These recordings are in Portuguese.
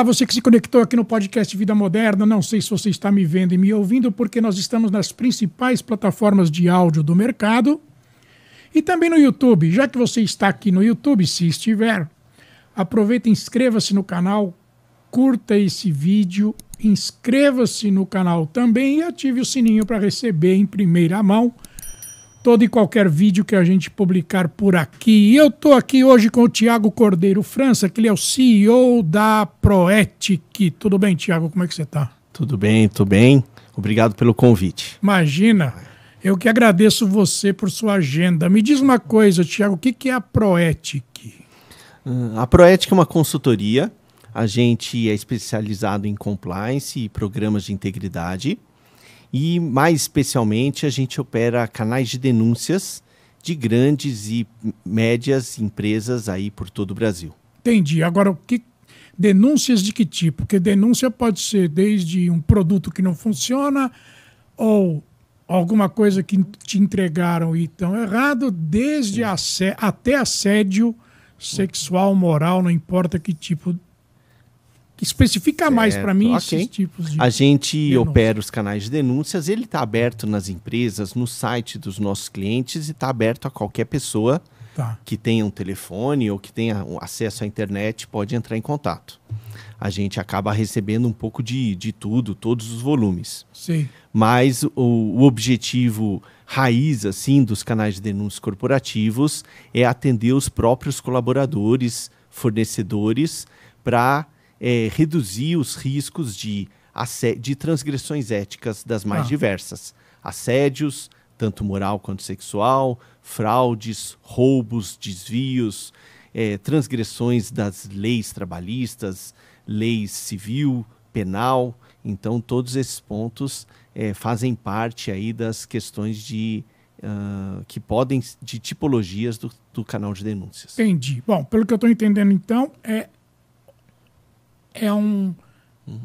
Olá, você que se conectou aqui no podcast Vida Moderna. Não sei se você está me vendo e me ouvindo, porque nós estamos nas principais plataformas de áudio do mercado e também no YouTube. Já que você está aqui no YouTube, se estiver, aproveita e inscreva-se no canal, curta esse vídeo, inscreva-se no canal também e ative o sininho para receber em primeira mão todo e qualquer vídeo que a gente publicar por aqui. E eu estou aqui hoje com o Tiago Cordeiro França, que ele é o CEO da Proetic. Tudo bem, Tiago? Como é que você está? Tudo bem, tudo bem. Obrigado pelo convite. Imagina, eu que agradeço você por sua agenda. Me diz uma coisa, Tiago, o que é a Proetic? Hum, a Proetic é uma consultoria. A gente é especializado em compliance e programas de integridade. E, mais especialmente, a gente opera canais de denúncias de grandes e médias empresas aí por todo o Brasil. Entendi. Agora, o que denúncias de que tipo? Porque denúncia pode ser desde um produto que não funciona ou alguma coisa que te entregaram e estão errado, desde assé até assédio sexual, moral, não importa que tipo especifica certo. mais para mim okay. esses tipos de. A gente denúncia. opera os canais de denúncias, ele está aberto nas empresas, no site dos nossos clientes e está aberto a qualquer pessoa tá. que tenha um telefone ou que tenha acesso à internet pode entrar em contato. A gente acaba recebendo um pouco de, de tudo, todos os volumes. Sim. Mas o, o objetivo raiz assim dos canais de denúncias corporativos é atender os próprios colaboradores, fornecedores, para é, reduzir os riscos de, de transgressões éticas das mais ah. diversas. Assédios, tanto moral quanto sexual, fraudes, roubos, desvios, é, transgressões das leis trabalhistas, leis civil, penal. Então, todos esses pontos é, fazem parte aí das questões de uh, que podem de tipologias do, do, canal de denúncias. Entendi. Bom, pelo que eu estou entendendo, então, é é um,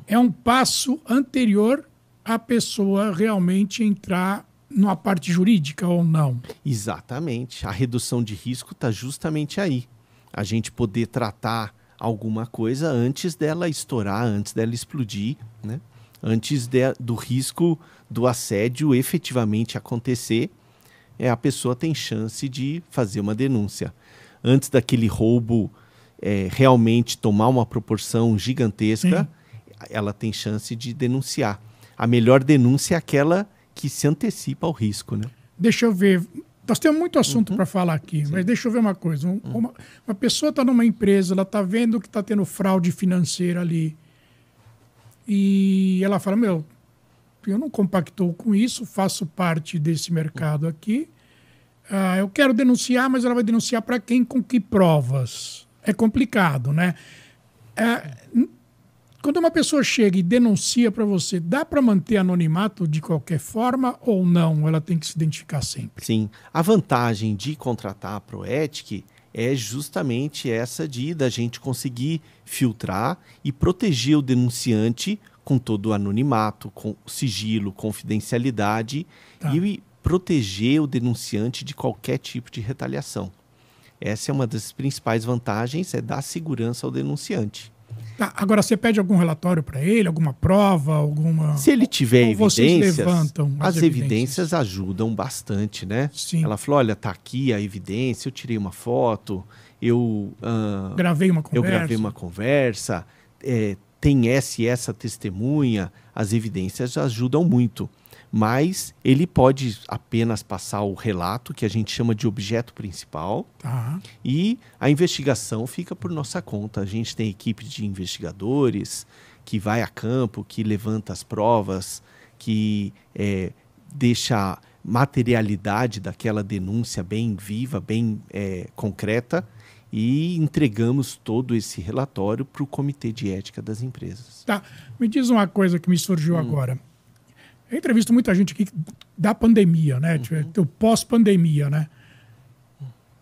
é um passo anterior à pessoa realmente entrar numa parte jurídica ou não. Exatamente. A redução de risco está justamente aí. A gente poder tratar alguma coisa antes dela estourar, antes dela explodir, né? antes de, do risco do assédio efetivamente acontecer, é, a pessoa tem chance de fazer uma denúncia. Antes daquele roubo é, realmente tomar uma proporção gigantesca, Sim. ela tem chance de denunciar. A melhor denúncia é aquela que se antecipa ao risco, né? Deixa eu ver. Nós temos muito assunto uhum. para falar aqui, Sim. mas deixa eu ver uma coisa. Um, uhum. uma, uma, pessoa está numa empresa, ela está vendo que está tendo fraude financeira ali. E ela fala: Meu, eu não compactou com isso, faço parte desse mercado aqui. Ah, eu quero denunciar, mas ela vai denunciar para quem? Com que provas? é complicado, né? É, quando uma pessoa chega e denuncia para você, dá para manter anonimato de qualquer forma ou não? Ela tem que se identificar sempre. Sim. A vantagem de contratar a Proetic é justamente essa de da gente conseguir filtrar e proteger o denunciante com todo o anonimato, com sigilo, confidencialidade tá. e proteger o denunciante de qualquer tipo de retaliação. Essa é uma das principais vantagens, é dar segurança ao denunciante. Tá, agora você pede algum relatório para ele, alguma prova, alguma. Se ele tiver Ou evidências, levantam as, as evidências. ajudam bastante, né? Sim. Ela falou: olha, tá aqui a evidência, eu tirei uma foto, eu gravei uma conversa. Eu gravei uma conversa. É, tem essa e essa testemunha, as evidências ajudam muito mas ele pode apenas passar o relato, que a gente chama de objeto principal, uhum. e a investigação fica por nossa conta. A gente tem equipe de investigadores que vai a campo, que levanta as provas, que é, deixa materialidade daquela denúncia bem viva, bem é, concreta, e entregamos todo esse relatório para o Comitê de Ética das Empresas. Tá. Me diz uma coisa que me surgiu hum. agora. Eu entrevisto muita gente aqui da pandemia, né? Uhum. O tipo, pós-pandemia, né?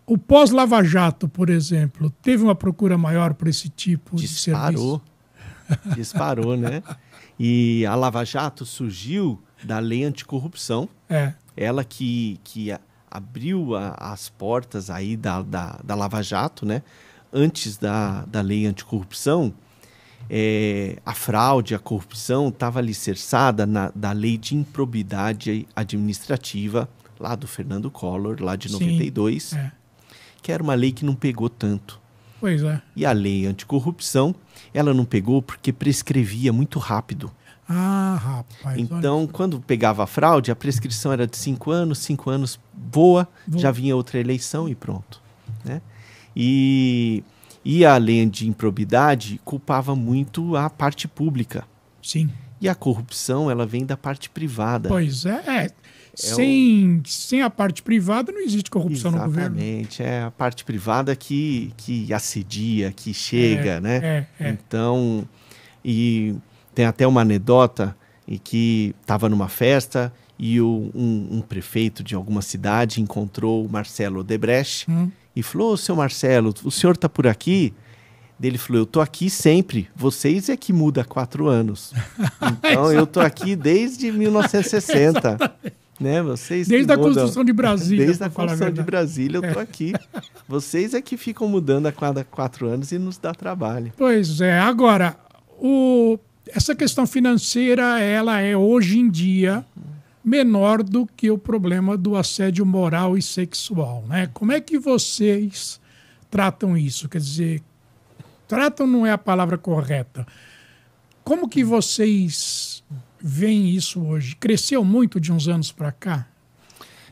O pós-Lava Jato, por exemplo, teve uma procura maior para esse tipo Disparou. de serviço? Disparou, né? E a Lava Jato surgiu da lei anticorrupção. É. Ela que, que abriu a, as portas aí da, da, da Lava Jato, né? Antes da, da lei anticorrupção, é, a fraude, a corrupção estava alicerçada na, da lei de improbidade administrativa lá do Fernando Collor, lá de Sim, 92, é. que era uma lei que não pegou tanto. Pois é. E a lei anticorrupção, ela não pegou porque prescrevia muito rápido. Ah, rapaz. Então, quando pegava a fraude, a prescrição era de cinco anos, cinco anos boa Vou... já vinha outra eleição e pronto. Né? E e além de improbidade, culpava muito a parte pública. Sim. E a corrupção, ela vem da parte privada. Pois é. é. é sem, o... sem a parte privada não existe corrupção Exatamente. no governo. Exatamente. É a parte privada que, que assedia, que chega, é, né? É, é. então, e tem até uma anedota em que estava numa festa e o, um, um, prefeito de alguma cidade encontrou o Marcelo Odebrecht hum e falou: Ô, seu Marcelo, o senhor está por aqui? Ele falou: Eu tô aqui sempre. Vocês é que muda há quatro anos. Então eu tô aqui desde 1960. né? Vocês desde a mudam. construção de Brasília. Desde a construção a de Brasília eu tô é. aqui. Vocês é que ficam mudando a cada quatro anos e nos dá trabalho. Pois é. Agora, o... essa questão financeira, ela é hoje em dia menor do que o problema do assédio moral e sexual. Né? Como é que vocês tratam isso? Quer dizer, tratam não é a palavra correta. Como que vocês veem isso hoje? Cresceu muito de uns anos para cá?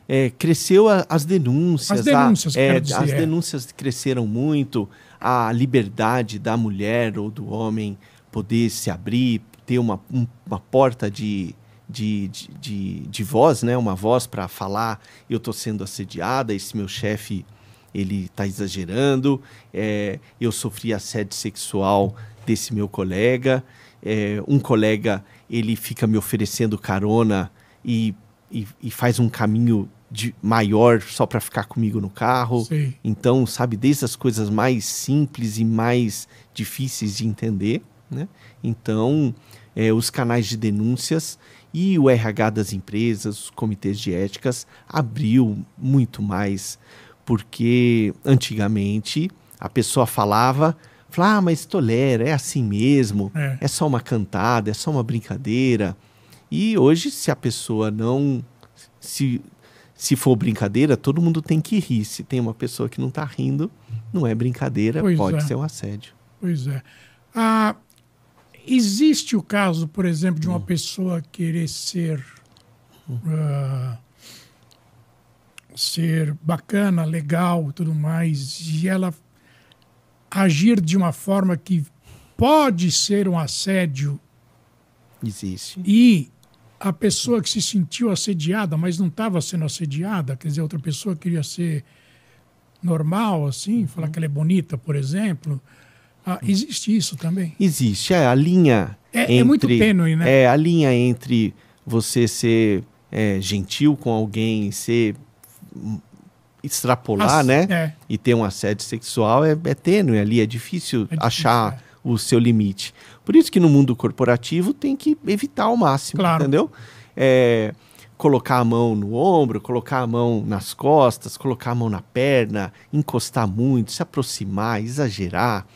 É, cresceu a, as denúncias. As denúncias, a, é, dizer, As é. denúncias cresceram muito, a liberdade da mulher ou do homem poder se abrir, ter uma, um, uma porta de de, de, de, de voz, né? Uma voz para falar, eu estou sendo assediada, esse meu chefe ele está exagerando, é, eu sofri assédio sexual desse meu colega, é, um colega ele fica me oferecendo carona e, e, e faz um caminho de, maior só para ficar comigo no carro. Sim. Então, sabe, desde as coisas mais simples e mais difíceis de entender, né? Então, é, os canais de denúncias e o RH das empresas, os comitês de éticas, abriu muito mais, porque antigamente a pessoa falava, falava ah, mas tolera, é assim mesmo, é. é só uma cantada, é só uma brincadeira. E hoje, se a pessoa não. Se, se for brincadeira, todo mundo tem que rir. Se tem uma pessoa que não está rindo, não é brincadeira, pois pode é. ser um assédio. Pois é. Ah, Existe o caso, por exemplo, de uma hum. pessoa querer ser. Uh, ser bacana, legal tudo mais, e ela agir de uma forma que pode ser um assédio. Existe. E a pessoa que se sentiu assediada, mas não estava sendo assediada, quer dizer, outra pessoa queria ser normal, assim, uhum. falar que ela é bonita, por exemplo, ah, existe isso também? Existe. É, a linha. É, entre, é muito tênue, né? É, a linha entre você ser é, gentil com alguém, ser. Hum, extrapolar, As, né? É. E ter um assédio sexual é, é tênue ali, é difícil, é difícil achar é. o seu limite. Por isso que no mundo corporativo tem que evitar ao máximo, claro. entendeu? É, colocar a mão no ombro, colocar a mão nas costas, colocar a mão na perna, encostar muito, se aproximar, exagerar.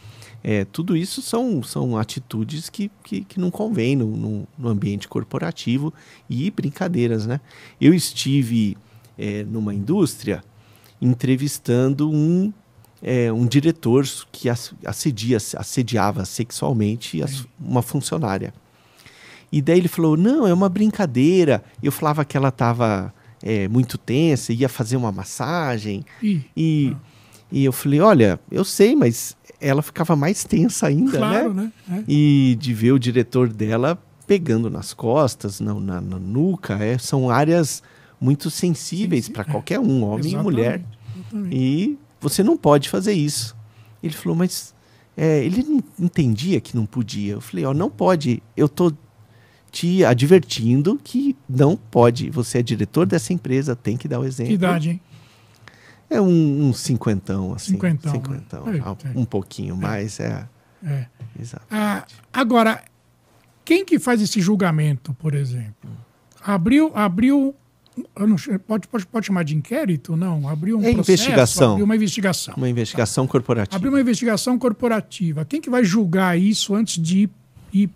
É, tudo isso são, são atitudes que, que, que não convêm no, no, no, ambiente corporativo e brincadeiras, né? Eu estive é, numa indústria entrevistando um, é, um diretor que assedia, assediava sexualmente uma funcionária. E daí ele falou: não, é uma brincadeira. Eu falava que ela estava é, muito tensa, ia fazer uma massagem. Ih. E, ah. e eu falei: olha, eu sei, mas ela ficava mais tensa ainda, né? claro, né? né? É. E de ver o diretor dela pegando nas costas, na, na, na nuca, é, são áreas muito sensíveis para qualquer um, homem exatamente, e mulher. Exatamente. E você não pode fazer isso. Ele falou, mas é, ele entendia que não podia. Eu falei, ó, não pode. Eu tô te advertindo que não pode. Você é diretor dessa empresa, tem que dar o exemplo. Que idade, hein? É um, um cinquentão, assim. Cinquentão. Né? cinquentão né? Um pouquinho é. mais, é. é. é. Ah, agora, quem que faz esse julgamento, por exemplo? Abriu, abriu não, pode, pode, pode chamar de inquérito? Não, abriu um é processo, investigação. abriu uma investigação. Uma investigação tá. corporativa. Abriu uma investigação corporativa. Quem que vai julgar isso antes de ir, ir,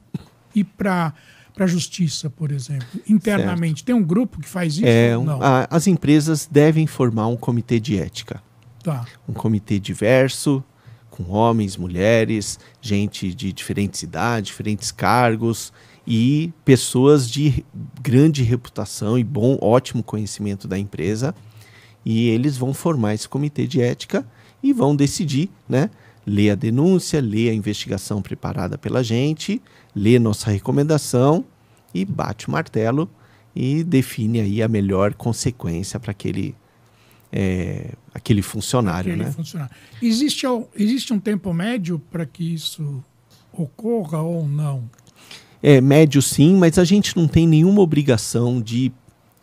ir para para a justiça, por exemplo, internamente? Certo. Tem um grupo que faz isso? É, um, a, as empresas devem formar um comitê de ética. Tá. Um comitê diverso, com homens, mulheres, gente de diferentes idades, diferentes cargos e pessoas de grande reputação e bom, ótimo conhecimento da empresa. E eles vão formar esse comitê de ética e vão decidir, né? lê a denúncia, lê a investigação preparada pela gente, lê nossa recomendação e bate o martelo e define aí a melhor consequência para aquele, é, aquele funcionário. Aquele né? funcionário. Existe, existe um tempo médio para que isso ocorra ou não? É médio sim, mas a gente não tem nenhuma obrigação de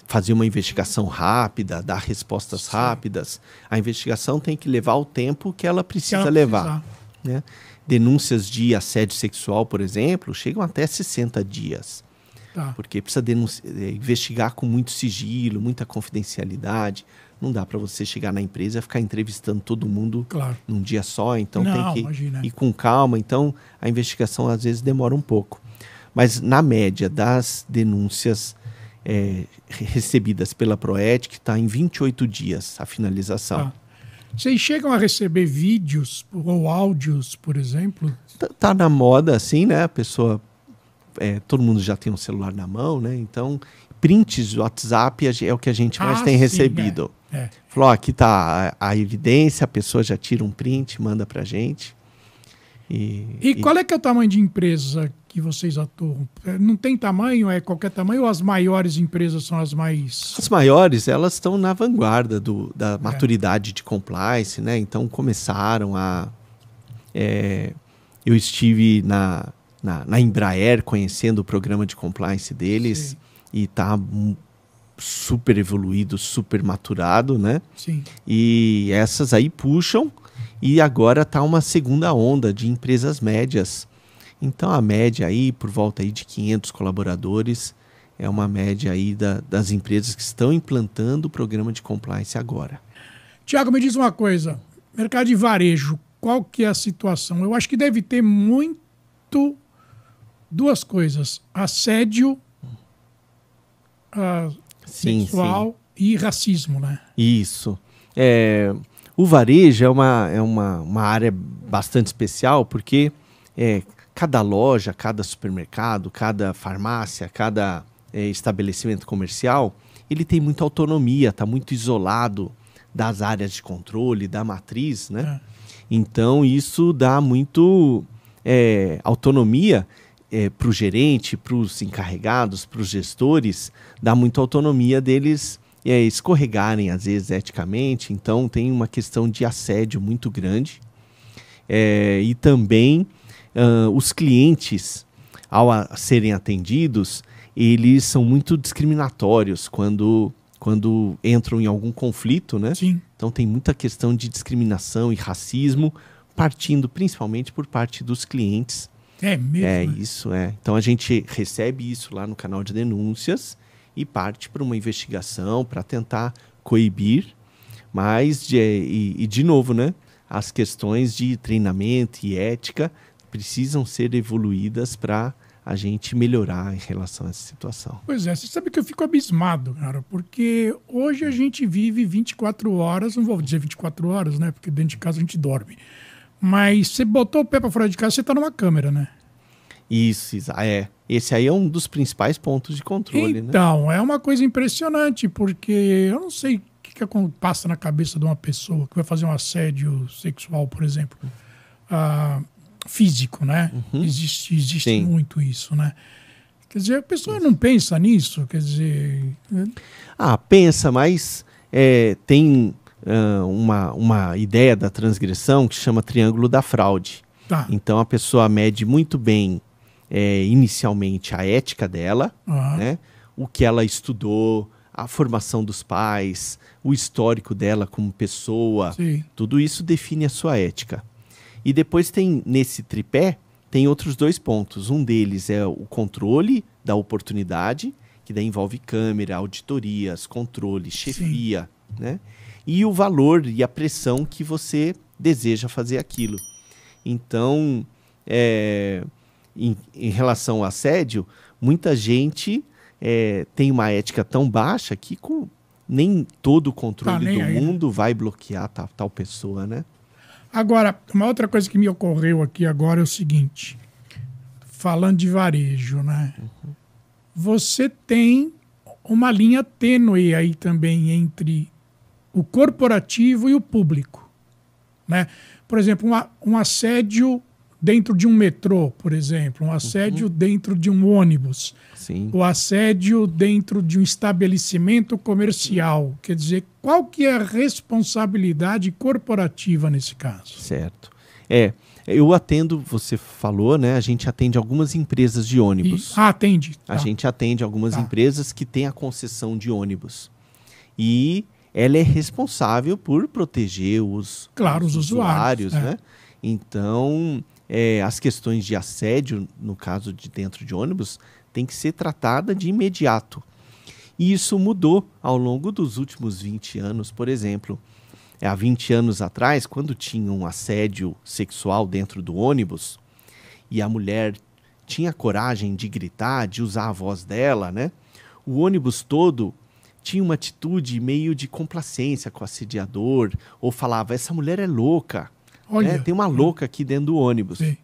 fazer uma investigação rápida, dar respostas Sim. rápidas. A investigação tem que levar o tempo que ela precisa que ela levar. Né? Denúncias de assédio sexual, por exemplo, chegam até 60 dias. Tá. Porque precisa eh, investigar com muito sigilo, muita confidencialidade. Não dá para você chegar na empresa e ficar entrevistando todo mundo claro. num dia só. Então Não, tem que imagina. ir com calma. Então a investigação às vezes demora um pouco. Mas na média das denúncias é, recebidas pela Proet, que está em 28 dias a finalização. Ah. Vocês chegam a receber vídeos ou áudios, por exemplo? Tá, tá na moda, assim, né? A pessoa. É, todo mundo já tem um celular na mão, né? Então, prints WhatsApp é, é o que a gente mais ah, tem sim, recebido. É, é. Falou, ó, aqui tá a, a, evidência, a pessoa já tira um print, manda pra gente. E, e, e, qual é que é o tamanho de empresa que vocês atuam? É, não tem tamanho, é qualquer tamanho, ou as maiores empresas são as mais. As maiores, elas estão na vanguarda do, da é. maturidade é. de compliance, né? Então começaram a. É, eu estive na, na, na, Embraer conhecendo o programa de compliance deles Sim. e está super evoluído, super maturado, né? Sim. E essas aí puxam e agora está uma segunda onda de empresas médias. Então a média aí, por volta aí de 500 colaboradores, é uma média aí da, das empresas que estão implantando o programa de compliance agora. Tiago, me diz uma coisa. Mercado de varejo, qual que é a situação? Eu acho que deve ter muito duas coisas. Assédio uh, sim, sexual sim. e racismo, né? Isso. É... O varejo é uma, é uma, uma área bastante especial porque é, cada loja, cada supermercado, cada farmácia, cada é, estabelecimento comercial, ele tem muita autonomia, está muito isolado das áreas de controle, da matriz, né? É. Então isso dá muito é, autonomia é, para o gerente, para os encarregados, para os gestores, dá muita autonomia deles é, escorregarem, às vezes, eticamente. Então, tem uma questão de assédio muito grande. É, e também uh, os clientes, ao serem atendidos, eles são muito discriminatórios quando, quando entram em algum conflito, né? Sim. Então tem muita questão de discriminação e racismo, partindo principalmente por parte dos clientes. É mesmo? É né? isso, é. Então a gente recebe isso lá no canal de denúncias e parte para uma investigação para tentar coibir, mas de, e, e de novo, né? As questões de treinamento e ética precisam ser evoluídas para a gente melhorar em relação a essa situação. Pois é, você sabe que eu fico abismado, cara, porque hoje a gente vive 24 horas, não vou dizer 24 horas, né? Porque dentro de casa a gente dorme. Mas você botou o pé para fora de casa, você está numa câmera, né? Isso, é. Esse aí é um dos principais pontos de controle, né? então, né? é uma coisa impressionante, porque eu não sei o que, que passa na cabeça de uma pessoa que vai fazer um assédio sexual, por exemplo, ah, físico, né? Uhum. Existe, existe muito isso, né? Quer dizer, a pessoa não pensa nisso, quer dizer... Né? Ah, pensa, mas é, tem uh, uma, uma ideia da transgressão que chama triângulo da fraude. Tá. Então a pessoa mede muito bem é, inicialmente a ética dela, uhum. né? o que ela estudou, a formação dos pais, o histórico dela como pessoa. Sim. Tudo isso define a sua ética. E depois tem nesse tripé tem outros dois pontos. Um deles é o controle da oportunidade, que daí envolve câmera, auditorias, controle, chefia, Sim. né? E o valor e a pressão que você deseja fazer aquilo. Então, é, em, em relação ao assédio, muita gente é, tem uma ética tão baixa que com nem todo o controle tá do aí. Né? mundo vai bloquear tal, tal pessoa, né? Agora, uma outra coisa que me ocorreu aqui agora é o seguinte: falando de varejo, né? Uhum. Você tem uma linha tênue aí também entre o corporativo e o público, né? Por exemplo, uma, um assédio dentro de um metrô, por exemplo, um assédio uhum. dentro de um ônibus, Sim. o assédio dentro de um estabelecimento comercial. Quer dizer, qual que é a responsabilidade corporativa nesse caso? Certo. É, eu atendo, você falou, né? A gente atende algumas empresas de ônibus. E, ah, atende. Tá. A gente atende algumas tá. empresas que têm a concessão de ônibus. E ela é responsável por proteger os, claro, os, os usuários, usuários é. né? Então, é, as questões de assédio, no caso de dentro de ônibus, tem que ser tratada de imediato. E isso mudou ao longo dos últimos 20 anos, por exemplo. Há 20 anos atrás, quando tinha um assédio sexual dentro do ônibus e a mulher tinha coragem de gritar, de usar a voz dela, né? O ônibus todo tinha uma atitude meio de complacência com o assediador, ou falava: essa mulher é louca, Olha. Né? Tem uma louca aqui dentro do ônibus. Sim.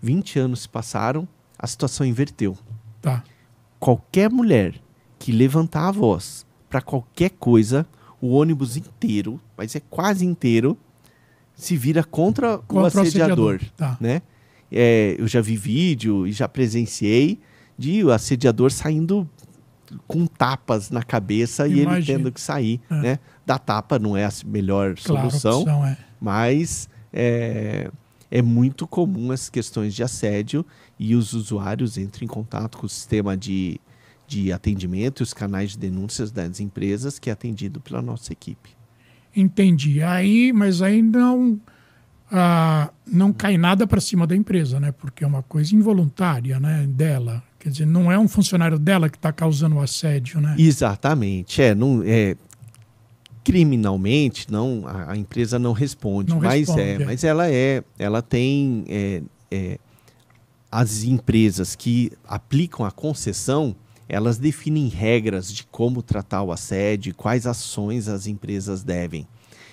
20 anos se passaram, a situação inverteu. Tá. Qualquer mulher que levantar a voz para qualquer coisa, o ônibus inteiro, mas é quase inteiro, se vira contra, contra o assediador. O assediador. Tá. Né? É, eu já vi vídeo e já presenciei de o assediador saindo com tapas na cabeça Imagina. e ele tendo que sair, é. né? Da tapa não é a melhor claro, solução, opção, é. mas é, é muito comum as questões de assédio e os usuários entram em contato com o sistema de, de atendimento e os canais de denúncias das empresas que é atendido pela nossa equipe. Entendi. Aí, mas aí não, ah, não cai nada para cima da empresa, né? Porque é uma coisa involuntária, né? Dela. Quer dizer, não é um funcionário dela que está causando o assédio, né? Exatamente. É, não, é, criminalmente não a, a empresa não responde não mas é, responde. é mas ela é ela tem é, é, as empresas que aplicam a concessão elas definem regras de como tratar o assédio quais ações as empresas devem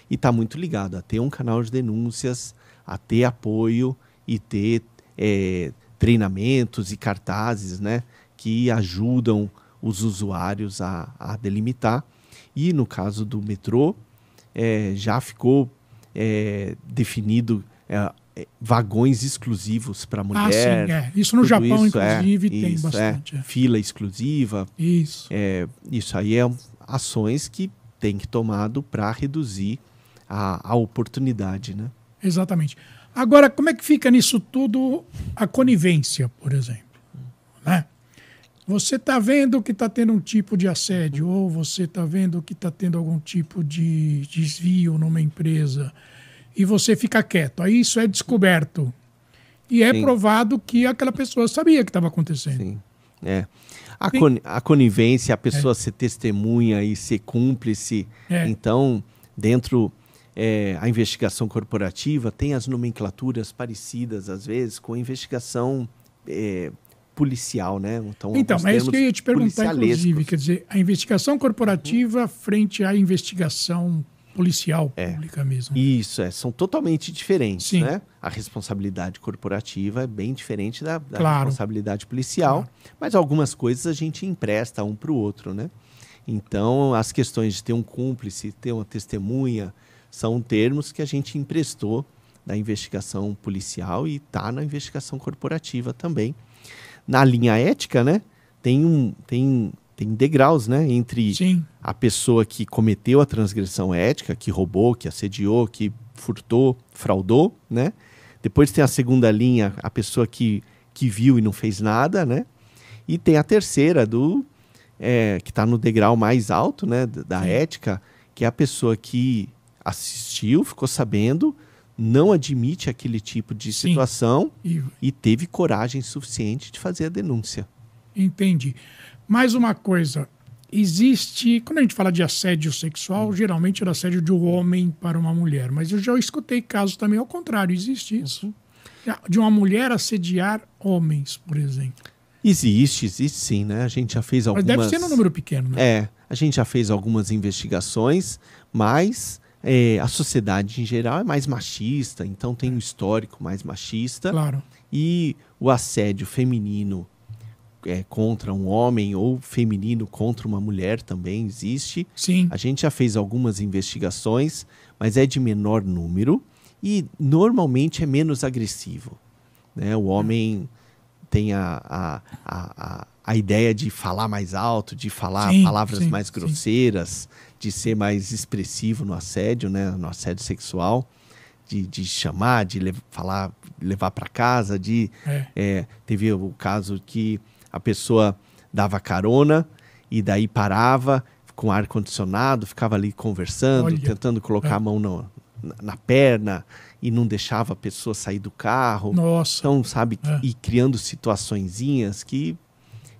e está muito ligado a ter um canal de denúncias a ter apoio e ter é, treinamentos e cartazes né que ajudam os usuários a, a delimitar e no caso do metrô, é, já ficou é, definido é, é, vagões exclusivos para ah, mulher. Ah, sim, é. Isso no Japão, isso, é, inclusive, tem isso, bastante. Fila exclusiva. Isso. isso aí é ações que tem que tomado para reduzir a, a oportunidade, né? Exatamente. Agora, como é que fica nisso tudo a conivência, por exemplo? você está vendo que está tendo um tipo de assédio, ou você está vendo que está tendo algum tipo de desvio numa empresa, e você fica quieto. Aí isso é descoberto. E é Sim. provado que aquela pessoa sabia que estava acontecendo. Sim. É. A, con a conivência, a pessoa é. ser testemunha e ser cúmplice. É. Então, dentro é, a investigação corporativa tem as nomenclaturas parecidas, às vezes, com a investigação é, policial, né? Então, então é isso que eu ia te perguntar, inclusive. Quer dizer, a investigação corporativa frente à investigação policial é. pública mesmo. Isso, é, são totalmente diferentes, Sim. né? A responsabilidade corporativa é bem diferente da, da claro. responsabilidade policial, claro. mas algumas coisas a gente empresta um para o outro, né? Então, as questões de ter um cúmplice, ter uma testemunha, são termos que a gente emprestou da investigação policial e está na investigação corporativa também na linha ética, né? Tem um tem tem degraus, né, entre Sim. a pessoa que cometeu a transgressão ética, que roubou, que assediou, que furtou, fraudou, né? Depois tem a segunda linha, a pessoa que que viu e não fez nada, né? E tem a terceira do é, que está no degrau mais alto, né, da Sim. ética, que é a pessoa que assistiu, ficou sabendo, não admite aquele tipo de situação e... e... teve coragem suficiente de fazer a denúncia. Entendi. Mais uma coisa. Existe, quando a gente fala de assédio sexual, hum. geralmente era assédio de um homem para uma mulher, mas eu já escutei casos também ao contrário, existe isso. Uhum. Ah, de uma mulher assediar homens, por exemplo. Existe, existe sim, né? A gente já fez algumas. Mas deve ser um número pequeno, né? É, a gente já fez algumas investigações, mas é, a sociedade em geral é mais machista, então tem um histórico mais machista. Claro. E o assédio feminino é, contra um homem ou feminino contra uma mulher também existe. Sim. A gente já fez algumas investigações, mas é de menor número e normalmente é menos agressivo. Né? O homem tem a, a, a, a ideia de falar mais alto, de falar sim, palavras sim, mais grosseiras, sim. de ser mais expressivo no assédio, né, no assédio sexual, de, de chamar, de lev falar, levar para casa, de é. É, teve o caso que a pessoa dava carona e daí parava com ar condicionado, ficava ali conversando, Olha. tentando colocar é. a mão no, na, na, perna e não deixava a pessoa sair do carro. Nossa. Então, sabe, é. e criando situaçõeszinhas que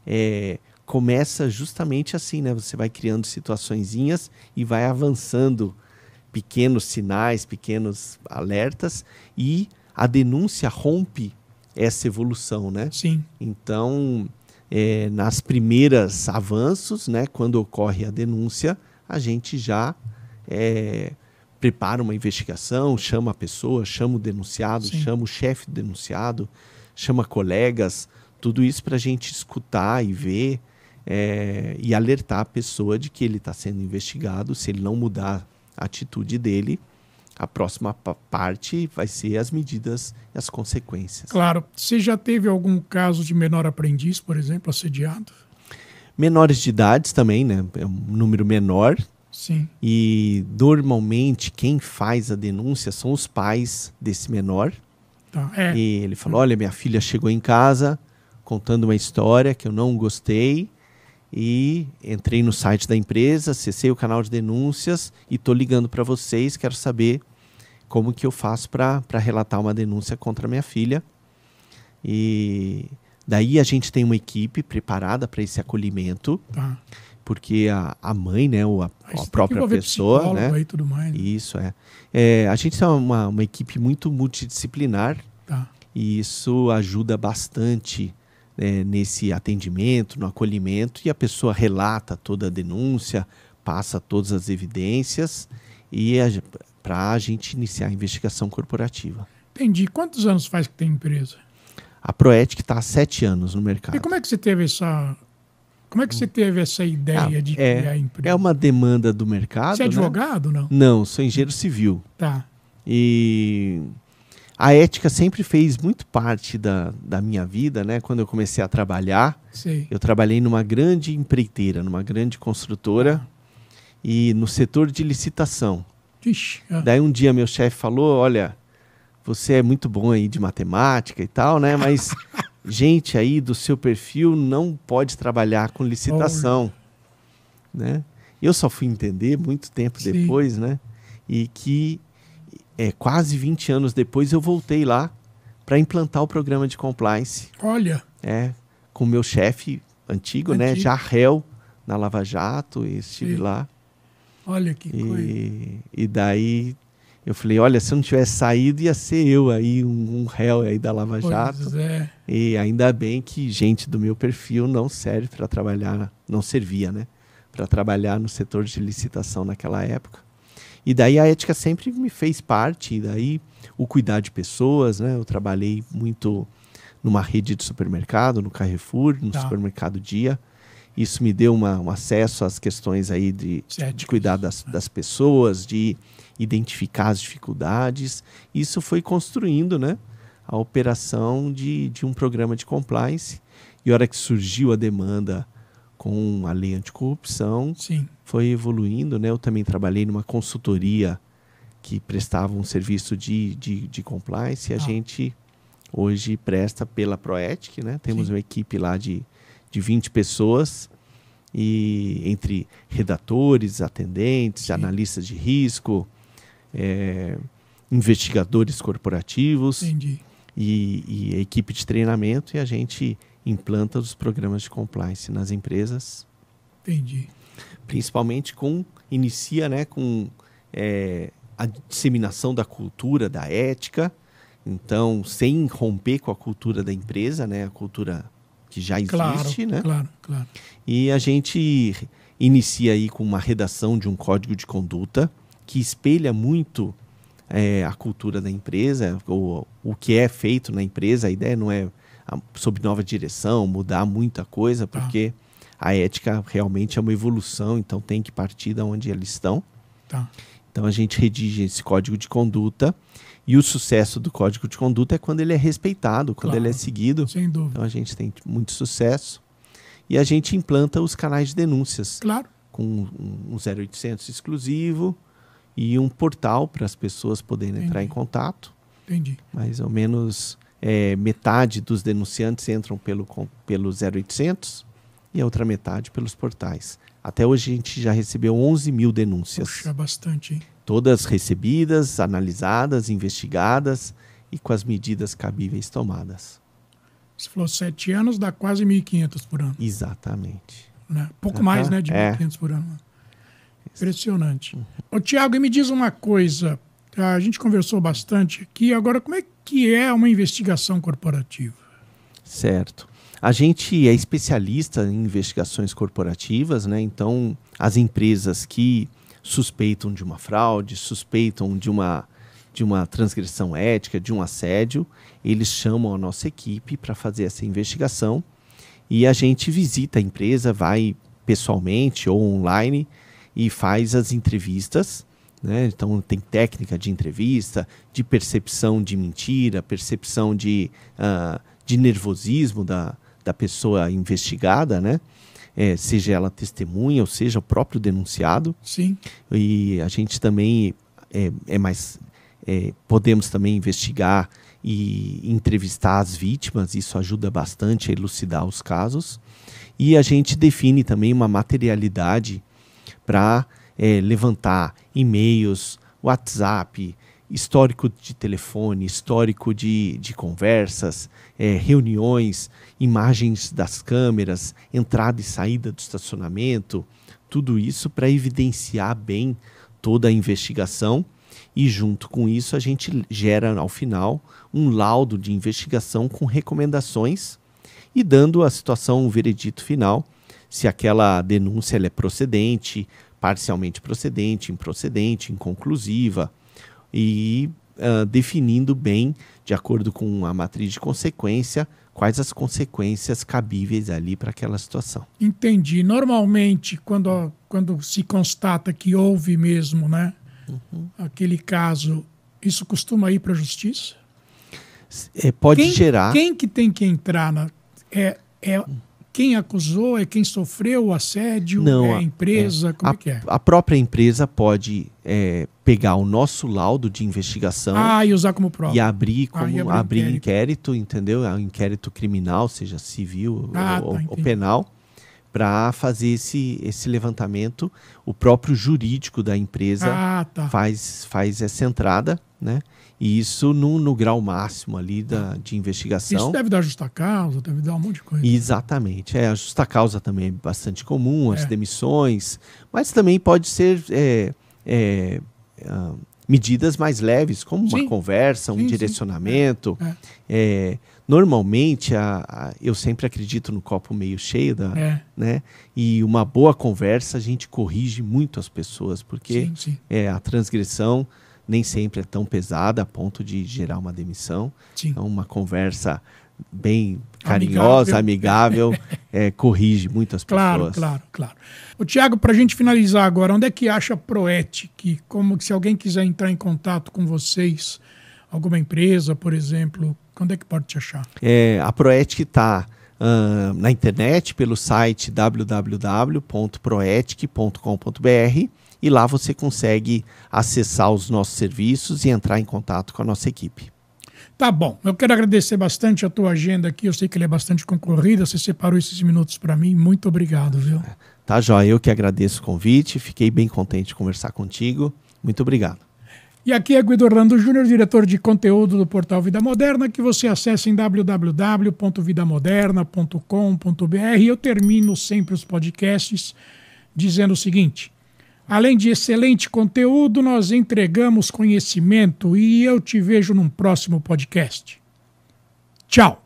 é, começa justamente assim, né? Você vai criando situaçõeszinhas e vai avançando pequenos sinais, pequenos alertas e a denúncia rompe essa evolução, né? Sim. Então, é, nas primeiras avanços, né, quando ocorre a denúncia, a gente já é, prepara uma investigação, chama a pessoa, chama o denunciado, Sim. chama o chefe do denunciado, chama colegas, tudo isso para a gente escutar e ver é, e alertar a pessoa de que ele está sendo investigado. Se ele não mudar a atitude dele, a próxima parte vai ser as medidas e as consequências. Claro. Você já teve algum caso de menor aprendiz, por exemplo, assediado? Menores de idades também, né? É um número menor. Sim. E normalmente quem faz a denúncia são os pais desse menor. Tá. É. E ele falou: olha, minha filha chegou em casa, contando uma história que eu não gostei e entrei no site da empresa, acessei o canal de denúncias e estou ligando para vocês, quero saber como que eu faço para relatar uma denúncia contra minha filha. E daí a gente tem uma equipe preparada para esse acolhimento. Tá. Porque a, a mãe, né, ou a, a própria pessoa, né? Aí, tudo mais, né? Isso é. é. A gente é uma, uma equipe muito multidisciplinar tá. e isso ajuda bastante é, nesse atendimento, no acolhimento, e a pessoa relata toda a denúncia, passa todas as evidências e para a gente iniciar a investigação corporativa. Entendi. Quantos anos faz que tem empresa? A Proética está há sete anos no mercado. E como é que você teve essa. Como é que você teve essa ideia ah, de é, criar empresa? É uma demanda do mercado. Você é né? advogado, né? não? Não, sou engenheiro civil. Tá. E a ética sempre fez muito parte da, da minha vida, né? Quando eu comecei a trabalhar, Sim. eu trabalhei numa grande empreiteira, numa grande construtora e no setor de licitação. Ixi, ah. É. Daí um dia meu chefe falou: Olha, você é muito bom aí de matemática e tal, né? Mas gente aí do seu perfil não pode trabalhar com licitação, oh. né? Eu só fui entender muito tempo Sim. depois, né? E que é, quase 20 anos depois, eu voltei lá para implantar o programa de compliance. Olha! É, com o meu chefe antigo, né, antigo, né? Já réu na Lava Jato, e estive Sim. lá. Olha que e, coisa. E daí eu falei, olha, se eu não tivesse saído, ia ser eu aí, um, um réu aí da Lava Jato. É. E ainda bem que gente do meu perfil não serve para trabalhar, não servia, né? Para trabalhar no setor de licitação naquela época. E daí a ética sempre me fez parte, e daí o cuidar de pessoas, né? Eu trabalhei muito numa rede de supermercado, no Carrefour, no tá. supermercado Dia. Isso me deu uma, um acesso às questões aí de, é de cuidar das, né? das pessoas, de identificar as dificuldades. Isso foi construindo, né? a operação de, de um programa de compliance. E a hora que surgiu a demanda com a lei anticorrupção, Sim. foi evoluindo. Né? Eu também trabalhei numa consultoria que prestava um serviço de, de, de compliance e a ah. gente hoje presta pela Proetic. Né? Temos Sim. uma equipe lá de, de 20 pessoas e entre redatores, atendentes, Sim. analistas de risco, é, investigadores corporativos e, e, a equipe de treinamento e a gente implanta os programas de compliance nas empresas. Entendi. Principalmente com inicia, né, com é, a disseminação da cultura, da ética. Então, sem romper com a cultura da empresa, né, a cultura que já existe, claro, né? Claro, claro. E a gente inicia aí com uma redação de um código de conduta que espelha muito é, a cultura da empresa, ou o que é feito na empresa. A ideia não é sob nova direção, mudar muita coisa, porque tá. a ética realmente é uma evolução, então tem que partir da onde eles estão. Tá. Então a gente redige esse código de conduta e o sucesso do código de conduta é quando ele é respeitado, quando claro, ele é seguido. Sem dúvida. Então a gente tem muito sucesso e a gente implanta os canais de denúncias. Claro. Com um 0800 exclusivo e um portal para as pessoas poderem Entendi. entrar em contato. Entendi. Mais ou menos é, metade dos denunciantes entram pelo, pelo 0800 e a outra metade pelos portais. Até hoje a gente já recebeu 11 mil denúncias. Puxa, bastante, hein? Todas recebidas, analisadas, investigadas e com as medidas cabíveis tomadas. Você falou sete anos, dá quase 1.500 por ano. Exatamente. Né? Pouco mais né, de é. 1.500 por ano. Impressionante. Ô, Tiago, me diz uma coisa. Ah, a gente conversou bastante aqui. Agora, como é que que é uma investigação corporativa. Certo. A gente é especialista em investigações corporativas, né? Então, as empresas que suspeitam de uma fraude, suspeitam de uma de uma transgressão ética, de um assédio, eles chamam a nossa equipe para fazer essa investigação e a gente visita a empresa, vai pessoalmente ou online e faz as entrevistas né? Então tem técnica de entrevista, de percepção de mentira, percepção de, uh, de nervosismo da, da pessoa investigada, né? É, seja ela testemunha ou seja o próprio denunciado. Sim. E a gente também é, é mais é, podemos também investigar e entrevistar as vítimas. Isso ajuda bastante a elucidar os casos. E a gente define também uma materialidade para é, levantar e-mails, WhatsApp, histórico de telefone, histórico de, de conversas, é, reuniões, imagens das câmeras, entrada e saída do estacionamento, tudo isso para evidenciar bem toda a investigação e junto com isso a gente gera ao final um laudo de investigação com recomendações e dando a situação um veredito final se aquela denúncia é procedente, parcialmente procedente, improcedente, inconclusiva, e uh, definindo bem, de acordo com a matriz de consequência, quais as consequências cabíveis ali para aquela situação. Entendi. Normalmente, quando, quando se constata que houve mesmo, né, uhum. aquele caso, isso costuma ir para a justiça? É, pode quem, gerar. Quem que tem que entrar na. É, é hum. Quem acusou é quem sofreu o assédio? Não, é a é, empresa? É, como a, é que é? A própria empresa pode é, pegar o nosso laudo de investigação ah, e usar como prova. E abrir, como, ah, e abrir, abrir inquérito. inquérito. entendeu? É um inquérito criminal, seja civil ah, ou, tá, ou penal, para fazer esse, esse levantamento. O próprio jurídico da empresa ah, tá. faz, faz essa entrada, né? E isso no, no grau máximo ali da, é. de investigação. Isso deve dar justa causa, deve dar um monte de coisa. Exatamente. É, a justa causa também é bastante comum, as é. demissões, mas também pode ser é, é, ah, medidas mais leves, como sim. uma conversa, um sim, direcionamento. Sim. É, é. é. normalmente, a, a, eu sempre acredito no copo meio cheio, da, né? E uma boa conversa, a gente corrige muito as pessoas, porque É, a transgressão nem sempre é tão pesada a ponto de gerar uma demissão. Sim. Então, uma conversa bem carinhosa, amigável, amigável é, corrige muitas claro, pessoas. Claro, claro, claro. Tiago, para a gente finalizar agora, onde é que acha a Proetic? Como se alguém quiser entrar em contato com vocês, alguma empresa, por exemplo, onde é que pode te achar? É, a Proetic está uh, na internet pelo site www.proetic.com.br e lá você consegue acessar os nossos serviços e entrar em contato com a nossa equipe. Tá bom, eu quero agradecer bastante a tua agenda aqui, eu sei que ela é bastante concorrida, você separou esses minutos para mim, muito obrigado, viu? Tá, Joia, eu que agradeço o convite, fiquei bem contente de conversar contigo, muito obrigado. E aqui é Guido Orlando Júnior, diretor de conteúdo do portal Vida Moderna, que você acessa em www.vidamoderna.com.br. Eu termino sempre os podcasts dizendo o seguinte: Além de excelente conteúdo, nós entregamos conhecimento e eu te vejo num próximo podcast. Tchau!